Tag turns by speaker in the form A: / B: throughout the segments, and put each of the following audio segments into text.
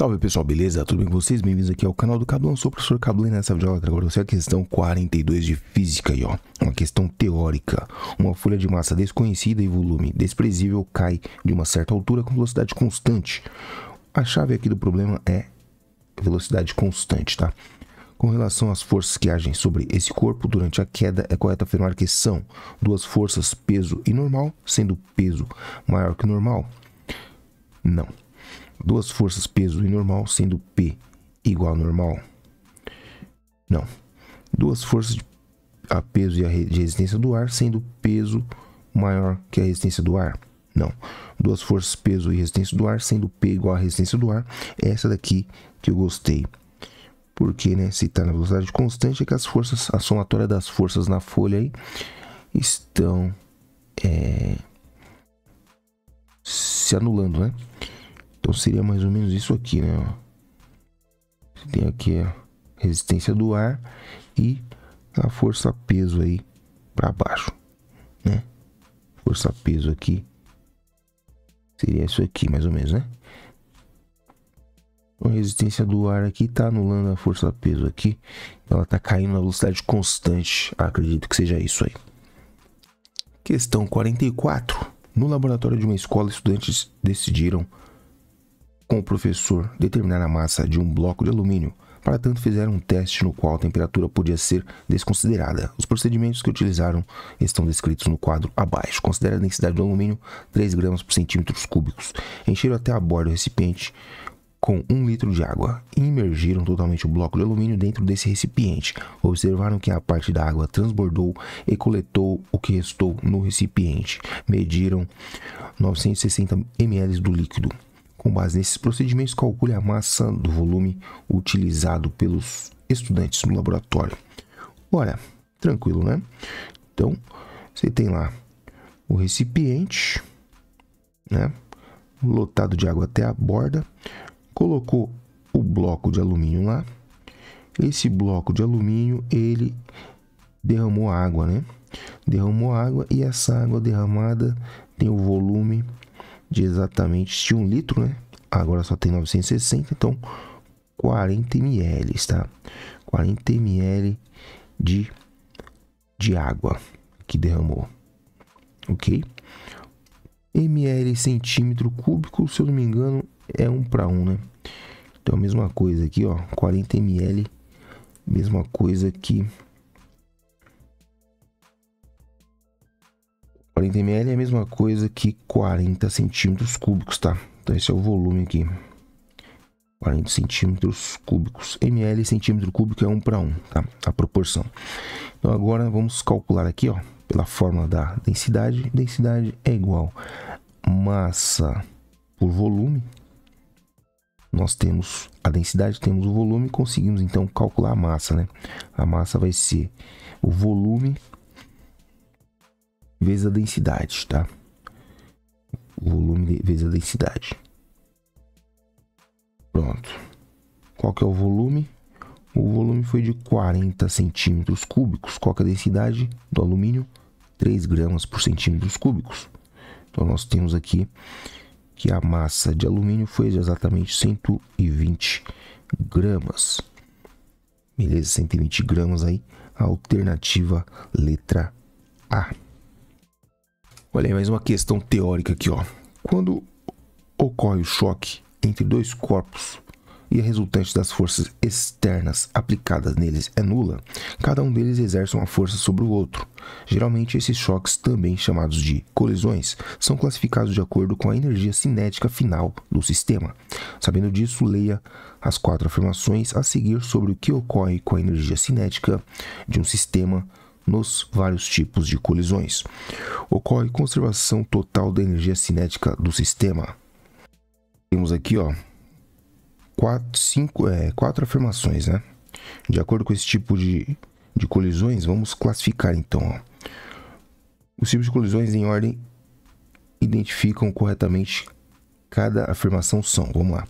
A: Salve pessoal, beleza? Tudo bem com vocês? Bem-vindos aqui ao canal do Cablan sou o professor Cablan e nessa videoaula agora você a questão 42 de física aí, ó. Uma questão teórica. Uma folha de massa desconhecida e volume desprezível cai de uma certa altura com velocidade constante. A chave aqui do problema é velocidade constante, tá? Com relação às forças que agem sobre esse corpo durante a queda, é correto afirmar que são duas forças, peso e normal, sendo peso maior que normal? Não duas forças peso e normal, sendo P igual a normal. Não. Duas forças de a peso e a resistência do ar, sendo peso maior que a resistência do ar. Não. Duas forças peso e resistência do ar, sendo P igual a resistência do ar. É essa daqui que eu gostei. Porque, né, se está na velocidade constante, é que as forças, a somatória das forças na folha aí estão é, se anulando, né? Então seria mais ou menos isso aqui, né? Você tem aqui a resistência do ar e a força peso aí para baixo, né? Força peso aqui seria isso aqui, mais ou menos, né? Então, a resistência do ar aqui está anulando a força peso aqui. Ela está caindo na velocidade constante. Acredito que seja isso aí. Questão 44. No laboratório de uma escola, estudantes decidiram com o professor determinar a massa de um bloco de alumínio. Para tanto, fizeram um teste no qual a temperatura podia ser desconsiderada. Os procedimentos que utilizaram estão descritos no quadro abaixo. Considera a densidade do alumínio 3 gramas por centímetros cúbicos. Encheram até a borda o recipiente com 1 um litro de água e imergiram totalmente o bloco de alumínio dentro desse recipiente. Observaram que a parte da água transbordou e coletou o que restou no recipiente. Mediram 960 ml do líquido. Com base nesses procedimentos, calcule a massa do volume utilizado pelos estudantes no laboratório. Olha, tranquilo, né? Então, você tem lá o recipiente, né? Lotado de água até a borda, colocou o bloco de alumínio lá. Esse bloco de alumínio, ele derramou água, né? Derramou água e essa água derramada tem o volume de exatamente um litro, né? Agora só tem 960, então 40 ml, tá? 40 ml de, de água que derramou, ok? ml centímetro cúbico, se eu não me engano, é um para um, né? Então, a mesma coisa aqui, ó, 40 ml, mesma coisa que 40 ml é a mesma coisa que 40 centímetros cúbicos, tá? Então esse é o volume aqui. 40 centímetros cúbicos. ml centímetro cúbico é 1 para 1, tá? A proporção. Então agora vamos calcular aqui, ó, pela fórmula da densidade. Densidade é igual massa por volume. Nós temos a densidade, temos o volume, conseguimos então calcular a massa, né? A massa vai ser o volume vezes a densidade, tá? O volume vezes a densidade. Pronto. Qual que é o volume? O volume foi de 40 centímetros cúbicos. Qual que é a densidade do alumínio? 3 gramas por centímetros cúbicos. Então nós temos aqui que a massa de alumínio foi de exatamente 120 gramas. Beleza, 120 gramas aí. alternativa letra A. Olha aí, mais uma questão teórica aqui, ó. Quando ocorre o choque entre dois corpos e a resultante das forças externas aplicadas neles é nula, cada um deles exerce uma força sobre o outro. Geralmente, esses choques, também chamados de colisões, são classificados de acordo com a energia cinética final do sistema. Sabendo disso, leia as quatro afirmações a seguir sobre o que ocorre com a energia cinética de um sistema nos vários tipos de colisões. Ocorre conservação total da energia cinética do sistema. Temos aqui, ó, quatro, cinco, é, quatro afirmações, né? De acordo com esse tipo de, de colisões, vamos classificar então. Ó. Os tipos de colisões em ordem identificam corretamente cada afirmação são. Vamos lá.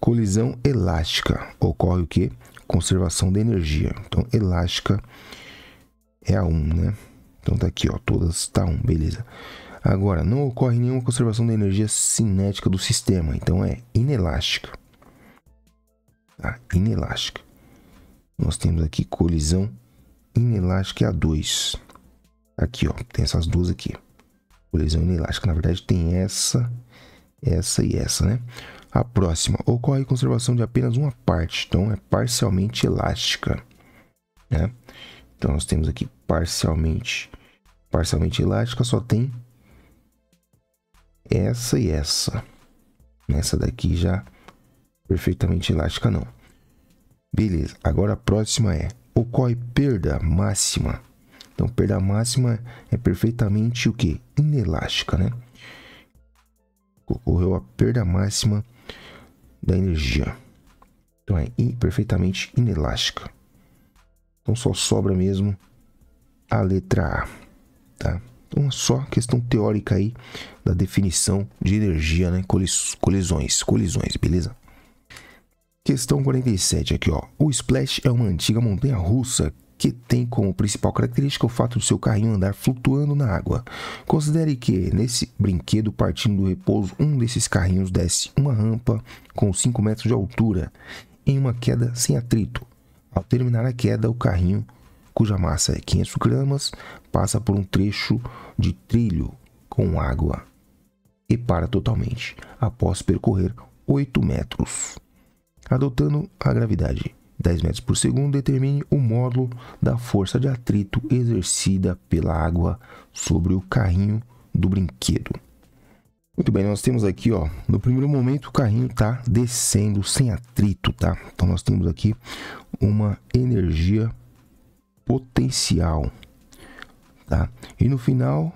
A: Colisão elástica ocorre o que? Conservação da energia. Então, elástica é a 1, né? Então tá aqui, ó, todas tá 1, beleza. Agora, não ocorre nenhuma conservação da energia cinética do sistema, então é inelástica. Tá, inelástica. Nós temos aqui colisão inelástica é a 2. Aqui, ó, tem essas duas aqui. Colisão inelástica, na verdade tem essa, essa e essa, né? A próxima, ocorre conservação de apenas uma parte, então é parcialmente elástica, né? Então nós temos aqui parcialmente, parcialmente elástica, só tem essa e essa. Nessa daqui já perfeitamente elástica não. Beleza, agora a próxima é ocorre perda máxima. Então perda máxima é perfeitamente o que? Inelástica, né? Ocorreu a perda máxima da energia. Então é perfeitamente inelástica. Então só sobra mesmo a letra A, tá? Uma só questão teórica aí da definição de energia, né? colisões, colisões, beleza? Questão 47 aqui, ó. O splash é uma antiga montanha russa que tem como principal característica o fato do seu carrinho andar flutuando na água. Considere que, nesse brinquedo, partindo do repouso, um desses carrinhos desce uma rampa com 5 metros de altura em uma queda sem atrito. Ao terminar a queda, o carrinho, cuja massa é 500 gramas, passa por um trecho de trilho com água e para totalmente, após percorrer 8 metros. Adotando a gravidade 10 metros por segundo, determine o módulo da força de atrito exercida pela água sobre o carrinho do brinquedo. Muito bem, nós temos aqui, ó, no primeiro momento o carrinho tá descendo sem atrito, tá? Então nós temos aqui uma energia potencial, tá? E no final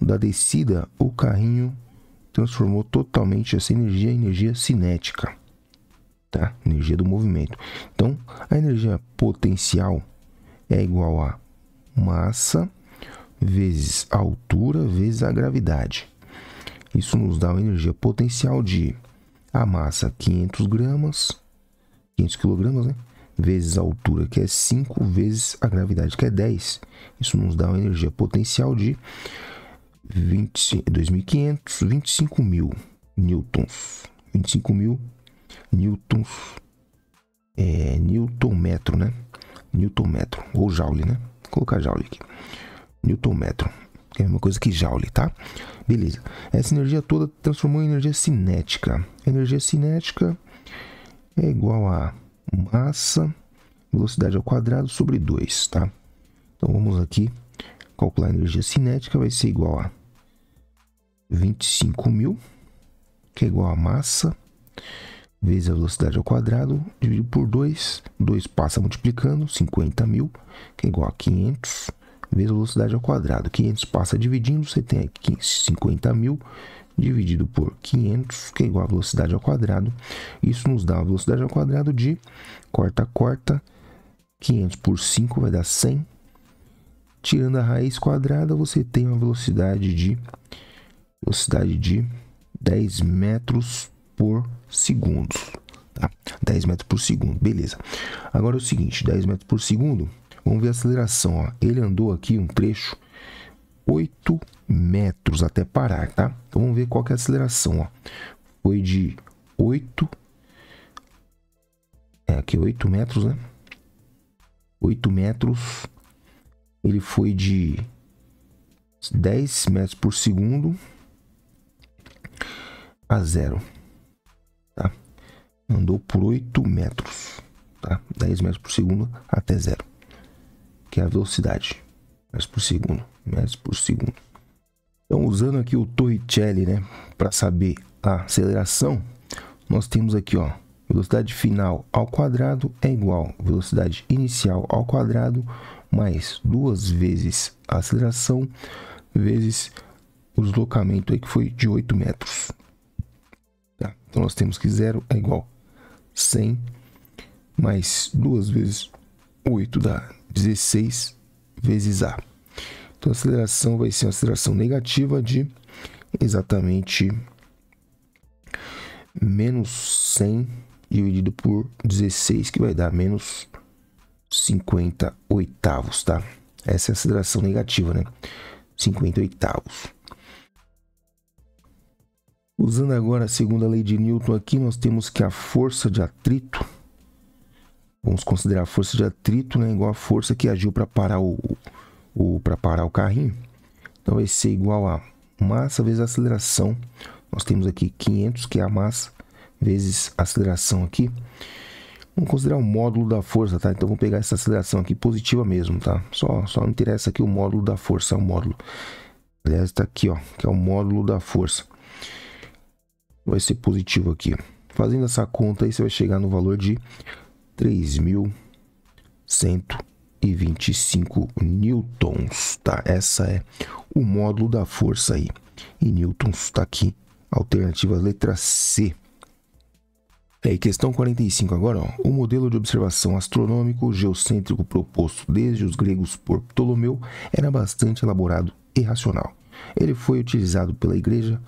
A: da descida, o carrinho transformou totalmente essa energia em energia cinética, tá? Energia do movimento. Então, a energia potencial é igual a massa vezes a altura vezes a gravidade. Isso nos dá uma energia potencial de a massa 500 gramas, 500 quilogramas, né? Vezes a altura, que é 5, vezes a gravidade, que é 10. Isso nos dá uma energia potencial de 2.500, 25 mil newtons. 25 mil newtons, é, newton metro, né? Newton metro, ou joule, né? Vou colocar joule aqui. Newton metro que é mesma coisa que Joule, tá? Beleza. Essa energia toda transformou em energia cinética. energia cinética é igual a massa, velocidade ao quadrado sobre 2, tá? Então vamos aqui calcular a energia cinética, vai ser igual a 25 mil, que é igual a massa, vezes a velocidade ao quadrado, dividido por 2, 2 passa multiplicando, 50.000, mil, que é igual a 500 vezes a velocidade ao quadrado. 500 passa dividindo, você tem aqui 50 mil dividido por 500, que é igual a velocidade ao quadrado. Isso nos dá a velocidade ao quadrado de, corta, corta, 500 por 5 vai dar 100. Tirando a raiz quadrada, você tem uma velocidade de, velocidade de 10 metros por segundo. Tá? 10 metros por segundo, beleza. Agora é o seguinte, 10 metros por segundo Vamos ver a aceleração. Ó. Ele andou aqui um trecho 8 metros até parar, tá? Então vamos ver qual que é a aceleração. Ó. Foi de 8. É aqui 8 metros, né? 8 metros. Ele foi de 10 metros por segundo a zero. Tá? Andou por 8 metros. Tá? 10 metros por segundo até zero que é a velocidade, metros por segundo, metros por segundo. Então, usando aqui o Torricelli, né, para saber a aceleração, nós temos aqui, ó, velocidade final ao quadrado é igual velocidade inicial ao quadrado mais duas vezes a aceleração vezes o deslocamento aí que foi de 8 metros. Tá? Então, nós temos que zero é igual a 100 mais duas vezes 8 da 16 vezes A. Então, a aceleração vai ser uma aceleração negativa de exatamente menos 100 dividido por 16, que vai dar menos 50 oitavos, tá? Essa é a aceleração negativa, né? 50 oitavos. Usando agora a segunda lei de Newton aqui, nós temos que a força de atrito Vamos considerar a força de atrito né, igual a força que agiu para parar o, o, para parar o carrinho. Então vai ser é igual a massa vezes aceleração. Nós temos aqui 500, que é a massa, vezes aceleração aqui. Vamos considerar o módulo da força, tá? Então vamos pegar essa aceleração aqui positiva mesmo, tá? Só, só interessa aqui o módulo da força, é o módulo. Aliás, está aqui, ó, que é o módulo da força. Vai ser positivo aqui. Fazendo essa conta aí, você vai chegar no valor de 3.125 newtons, tá? Essa é o módulo da força aí. E newtons tá aqui, alternativa letra C. É, questão 45 agora, ó. O modelo de observação astronômico geocêntrico proposto desde os gregos por Ptolomeu era bastante elaborado e racional. Ele foi utilizado pela igreja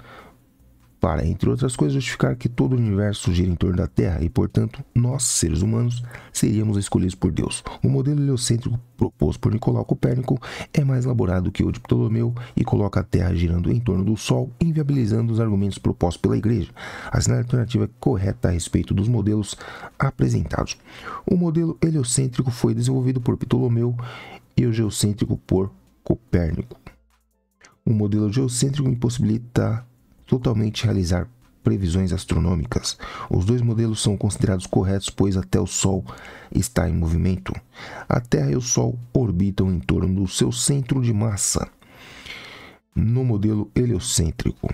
A: para, entre outras coisas, justificar que todo o universo gira em torno da Terra e, portanto, nós, seres humanos, seríamos escolhidos por Deus. O modelo heliocêntrico proposto por Nicolau Copérnico é mais elaborado que o de Ptolomeu e coloca a Terra girando em torno do Sol, inviabilizando os argumentos propostos pela Igreja. Assinale a alternativa é correta a respeito dos modelos apresentados. O modelo heliocêntrico foi desenvolvido por Ptolomeu e o geocêntrico por Copérnico. O modelo geocêntrico impossibilita totalmente realizar previsões astronômicas. Os dois modelos são considerados corretos, pois até o Sol está em movimento. A Terra e o Sol orbitam em torno do seu centro de massa, no modelo heliocêntrico.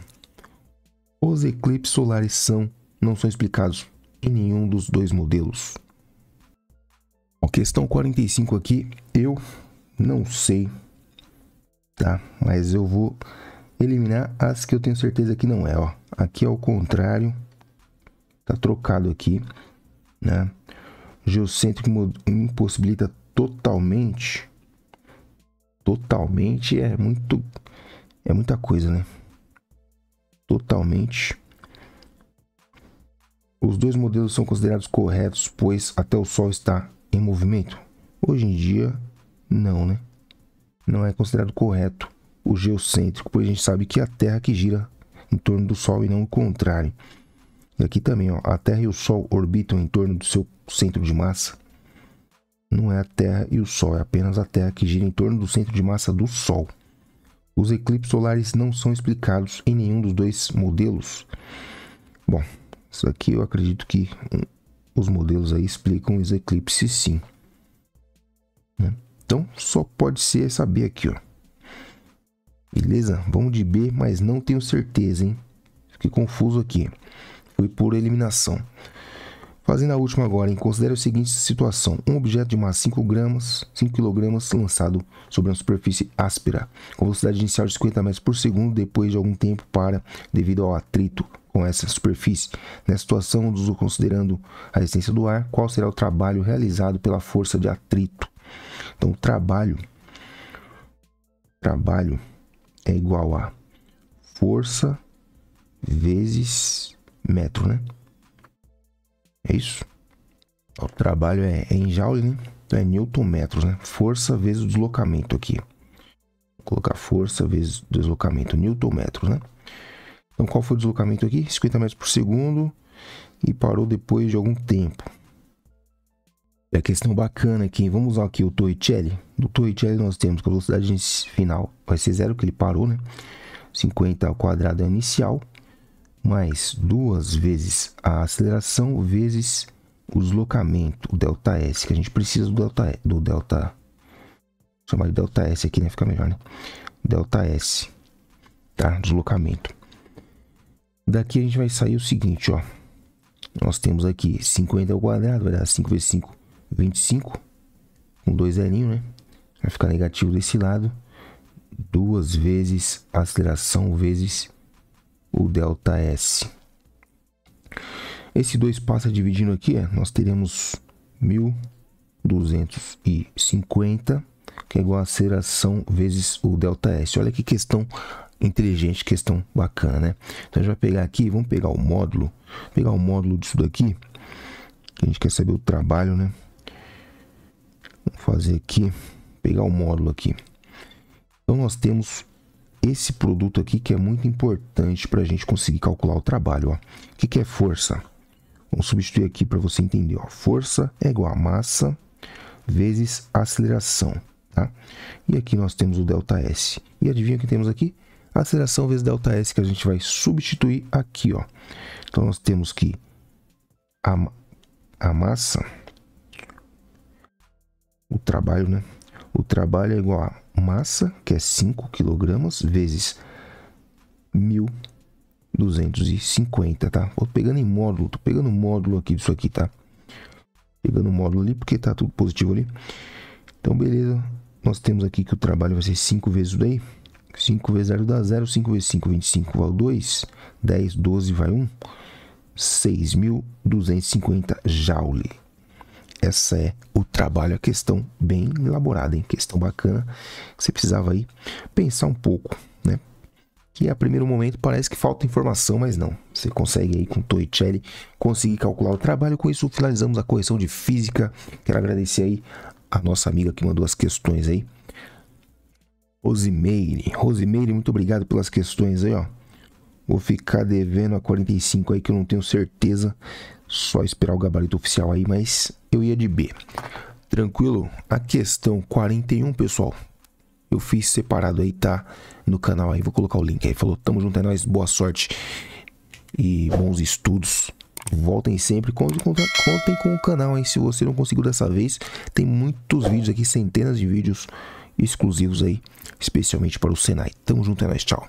A: Os eclipses solares são não são explicados em nenhum dos dois modelos. A questão 45 aqui, eu não sei, tá? Mas eu vou eliminar as que eu tenho certeza que não é, ó. Aqui é o contrário, tá trocado aqui, né? Geocêntrico impossibilita totalmente. Totalmente é muito é muita coisa, né? Totalmente. Os dois modelos são considerados corretos, pois até o Sol está em movimento. Hoje em dia, não, né? Não é considerado correto o geocêntrico, pois a gente sabe que é a Terra que gira em torno do Sol e não o contrário. E aqui também, ó, a Terra e o Sol orbitam em torno do seu centro de massa. Não é a Terra e o Sol, é apenas a Terra que gira em torno do centro de massa do Sol. Os eclipses solares não são explicados em nenhum dos dois modelos. Bom, isso aqui eu acredito que hum, os modelos aí explicam os eclipses sim. Né? Então só pode ser saber aqui, ó. Beleza? Vamos de B, mas não tenho certeza, hein? Fiquei confuso aqui. Foi por eliminação. Fazendo a última agora, hein? considere a seguinte situação: um objeto de massa 5 gramas, 5 kg lançado sobre uma superfície áspera, com velocidade inicial de 50 metros por segundo, depois de algum tempo para, devido ao atrito com essa superfície. Nessa situação, considerando a resistência do ar, qual será o trabalho realizado pela força de atrito? Então, o trabalho, trabalho é igual a força vezes metro, né? É isso. O trabalho é, é em joule, né? Então é newton metros, né? Força vezes o deslocamento aqui. Vou colocar força vezes deslocamento, newton metros, né? Então qual foi o deslocamento aqui? 50 metros por segundo e parou depois de algum tempo a questão bacana aqui, é vamos usar aqui o Torricelli. Do Torricelli nós temos que a velocidade final vai ser zero, que ele parou, né? 50 ao quadrado é inicial, mais duas vezes a aceleração, vezes o deslocamento, o delta S, que a gente precisa do delta, do delta chamar de delta S aqui, né? Fica melhor, né? Delta S, tá? Deslocamento. Daqui a gente vai sair o seguinte, ó. Nós temos aqui 50 ao quadrado, vai dar 5 vezes 5, 25, com dois L'inho, né? Vai ficar negativo desse lado. Duas vezes a aceleração vezes o delta S. Esse dois passa dividindo aqui, é, nós teremos 1250, que é igual a aceleração vezes o delta S. Olha que questão inteligente, questão bacana, né? Então a gente vai pegar aqui, vamos pegar o módulo, pegar o módulo disso daqui, que a gente quer saber o trabalho, né? Vamos fazer aqui, pegar o módulo aqui. Então nós temos esse produto aqui que é muito importante para a gente conseguir calcular o trabalho. Ó. O que, que é força? Vamos substituir aqui para você entender. Ó. Força é igual a massa vezes aceleração. Tá? E aqui nós temos o delta S. E adivinha o que temos aqui? Aceleração vezes delta S que a gente vai substituir aqui. Ó. Então nós temos que a, a massa o trabalho, né? O trabalho é igual a massa, que é 5 kg, vezes 1250, tá? Vou pegando em módulo, tô pegando módulo aqui disso aqui, tá? Pegando módulo ali, porque tá tudo positivo ali. Então, beleza. Nós temos aqui que o trabalho vai ser 5 vezes daí. 5 vezes 0 dá 0, 5 vezes 5, 25 vai 2, 10, 12 vai 1, 6.250 joule essa é o trabalho, a questão bem elaborada, hein? questão bacana. você precisava aí pensar um pouco, né? Que a primeiro momento parece que falta informação, mas não. Você consegue aí com Toicelli conseguir calcular o trabalho. Com isso finalizamos a correção de física. Quero agradecer aí a nossa amiga que mandou as questões aí. Rosimeire, Rosimeire, muito obrigado pelas questões aí, ó. Vou ficar devendo a 45 aí que eu não tenho certeza. Só esperar o gabarito oficial aí, mas eu ia de B. Tranquilo? A questão 41, pessoal. Eu fiz separado aí, tá? No canal aí. Vou colocar o link aí. Falou, tamo junto, é nóis. Boa sorte e bons estudos. Voltem sempre, contem, contem com o canal, aí. Se você não conseguiu dessa vez, tem muitos vídeos aqui, centenas de vídeos exclusivos aí, especialmente para o Senai. Tamo junto, é nóis, tchau.